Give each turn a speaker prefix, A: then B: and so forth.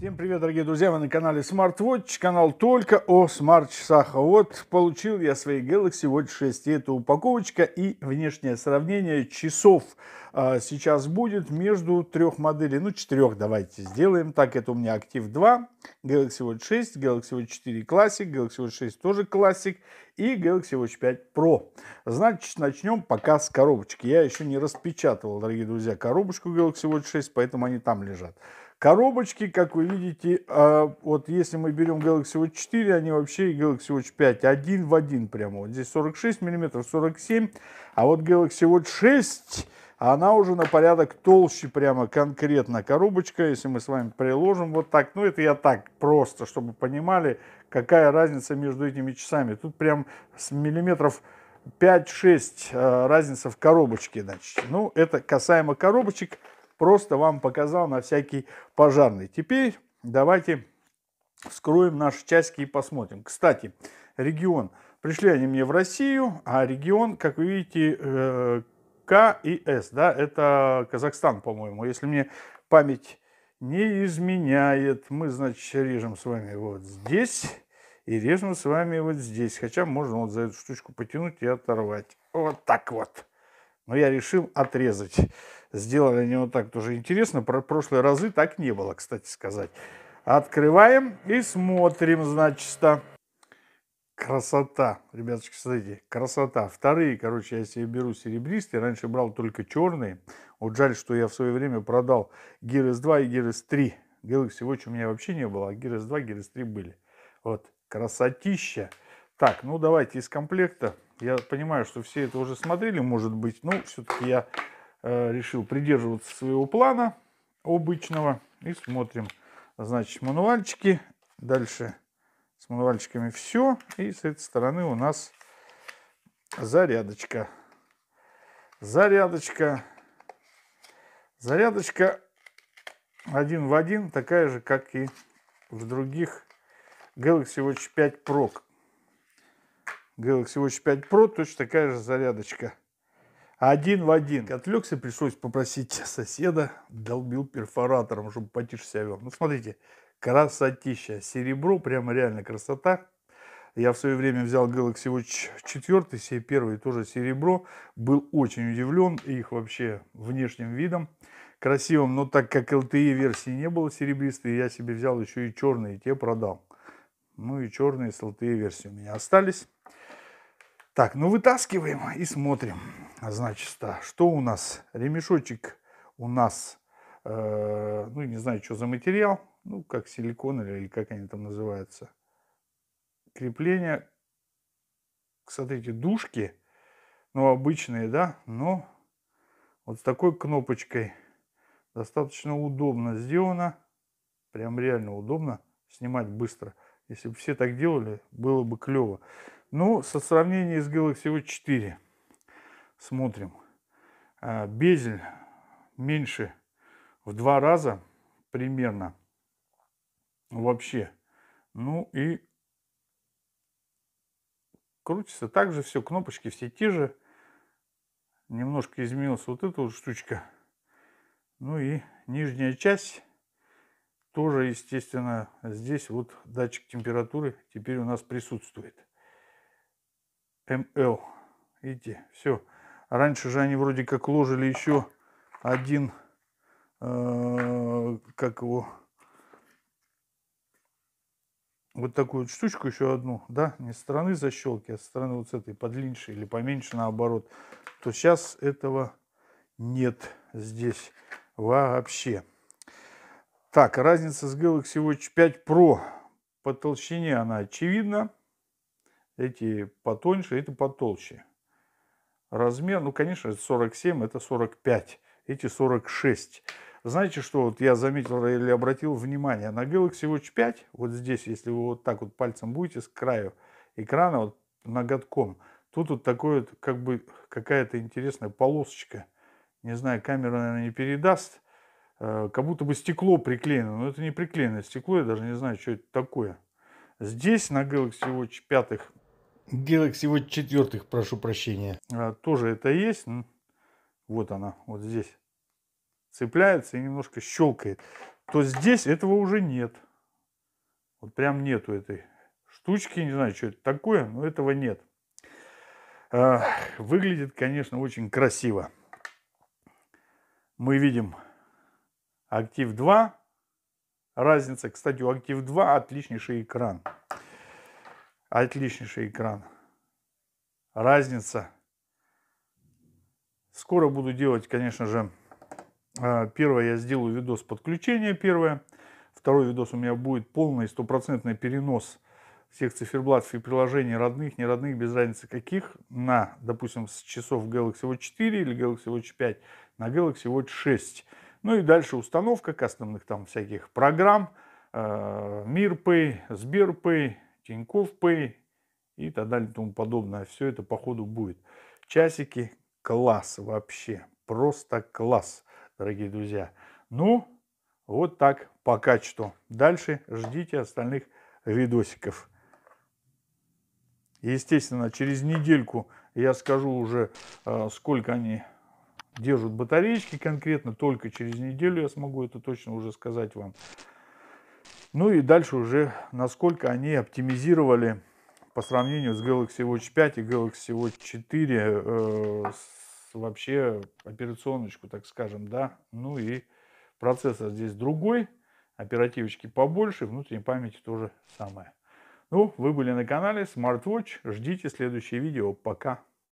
A: Всем привет, дорогие друзья! Вы на канале SmartWatch, канал только о смарт-часах. Вот, получил я свои Galaxy Watch 6. это упаковочка и внешнее сравнение часов а, сейчас будет между трех моделей. Ну, четырех давайте сделаем. Так, это у меня Active 2, Galaxy Watch 6, Galaxy Watch 4 Classic, Galaxy Watch 6 тоже Classic и Galaxy Watch 5 Pro. Значит, начнем пока с коробочки. Я еще не распечатывал, дорогие друзья, коробочку Galaxy Watch 6, поэтому они там лежат. Коробочки, как вы видите, а, вот если мы берем Galaxy Watch 4, они вообще и Galaxy Watch 5 один в один прямо. Вот здесь 46 мм, 47, а вот Galaxy Watch 6, она уже на порядок толще прямо конкретно коробочка, если мы с вами приложим вот так. Ну это я так просто, чтобы понимали, какая разница между этими часами. Тут прям с миллиметров 5-6 а, разница в коробочке, значит. Ну это касаемо коробочек. Просто вам показал на всякий пожарный. Теперь давайте вскроем наши часики и посмотрим. Кстати, регион. Пришли они мне в Россию, а регион, как вы видите, э, К и С, да, это Казахстан, по-моему. Если мне память не изменяет, мы, значит, режем с вами вот здесь и режем с вами вот здесь. Хотя можно вот за эту штучку потянуть и оторвать. Вот так вот. Но я решил отрезать. Сделали они вот так тоже интересно. Про прошлые разы так не было, кстати сказать. Открываем и смотрим, значит, -то. Красота, ребяточки, смотрите, красота. Вторые, короче, я себе беру серебристые. Раньше брал только черные. Вот жаль, что я в свое время продал Gears 2 и Gears 3. всего, чего у меня вообще не было, а Gears 2, Gears 3 были. Вот, красотища. Так, ну давайте из комплекта я понимаю, что все это уже смотрели, может быть, но все-таки я э, решил придерживаться своего плана обычного. И смотрим, значит, мануальчики. Дальше с мануальчиками все. И с этой стороны у нас зарядочка. Зарядочка. Зарядочка один в один, такая же, как и в других Galaxy Watch 5 Pro, Galaxy Watch 5 Pro точно такая же зарядочка. Один в один. Отвлекся, пришлось попросить соседа, долбил перфоратором, чтобы потише себя вел. Ну, смотрите, красотища. Серебро, прямо реально красота. Я в свое время взял Galaxy Watch 4, все первый тоже серебро. Был очень удивлен их вообще внешним видом красивым, но так как LTE версии не было серебристой, я себе взял еще и черные, те продал. Ну и черные с LTE версии у меня остались. Так, ну вытаскиваем и смотрим. Значит, да, что у нас? Ремешочек у нас, э, ну не знаю, что за материал. Ну, как силикон или, или как они там называются. Крепление, смотрите, дужки, ну обычные, да, но вот с такой кнопочкой достаточно удобно сделано. Прям реально удобно снимать быстро. Если бы все так делали, было бы клево. Ну, со сравнением с Galaxy 4 смотрим. А, безель меньше в два раза примерно вообще. Ну и крутится также все, кнопочки все те же. Немножко изменилась вот эта вот штучка. Ну и нижняя часть тоже, естественно, здесь вот датчик температуры теперь у нас присутствует. МЛ. Видите, все. Раньше же они вроде как ложили еще один, э, как его, вот такую вот штучку еще одну, да, не с стороны защелки, а с стороны вот с этой подлиннее или поменьше наоборот, то сейчас этого нет здесь вообще. Так, разница с Galaxy Watch 5 Pro по толщине она очевидна. Эти потоньше, это потолще. Размер, ну, конечно, это 47, это 45, эти 46. Знаете, что вот я заметил или обратил внимание? На Galaxy Watch 5, вот здесь, если вы вот так вот пальцем будете с краю экрана, вот ноготком, тут вот такое вот, как бы, какая-то интересная полосочка. Не знаю, камера, наверное, не передаст. Э, как будто бы стекло приклеено. Но это не приклеенное стекло, я даже не знаю, что это такое. Здесь на Galaxy Watch 5 Galaxy Watch 4, прошу прощения. Э, тоже это есть. Вот она, вот здесь. Цепляется и немножко щелкает. То здесь этого уже нет. Вот прям нету этой штучки. Не знаю, что это такое, но этого нет. Выглядит, конечно, очень красиво. Мы видим Актив 2. Разница, кстати, у Актив 2 отличнейший экран. Отличнейший экран. Разница. Скоро буду делать, конечно же, э, первое я сделаю видос подключения первое. Второй видос у меня будет полный стопроцентный перенос всех циферблатов и приложений родных, не родных без разницы каких, на, допустим, с часов Galaxy Watch 4 или Galaxy Watch 5 на Galaxy Watch 6. Ну и дальше установка кастомных там всяких программ, э, Мирпэй, Сберпэй, Тинькофф и так далее и тому подобное. Все это по ходу будет. Часики класс вообще, просто класс, дорогие друзья. Ну, вот так по качеству. Дальше ждите остальных видосиков. Естественно, через недельку я скажу уже, э, сколько они держат батареечки конкретно, только через неделю я смогу это точно уже сказать вам. Ну и дальше уже, насколько они оптимизировали по сравнению с Galaxy Watch 5 и Galaxy Watch 4 э, с, вообще операционочку, так скажем, да. Ну и процессор здесь другой, оперативочки побольше, внутренней памяти тоже самое. Ну, вы были на канале SmartWatch, ждите следующее видео, пока!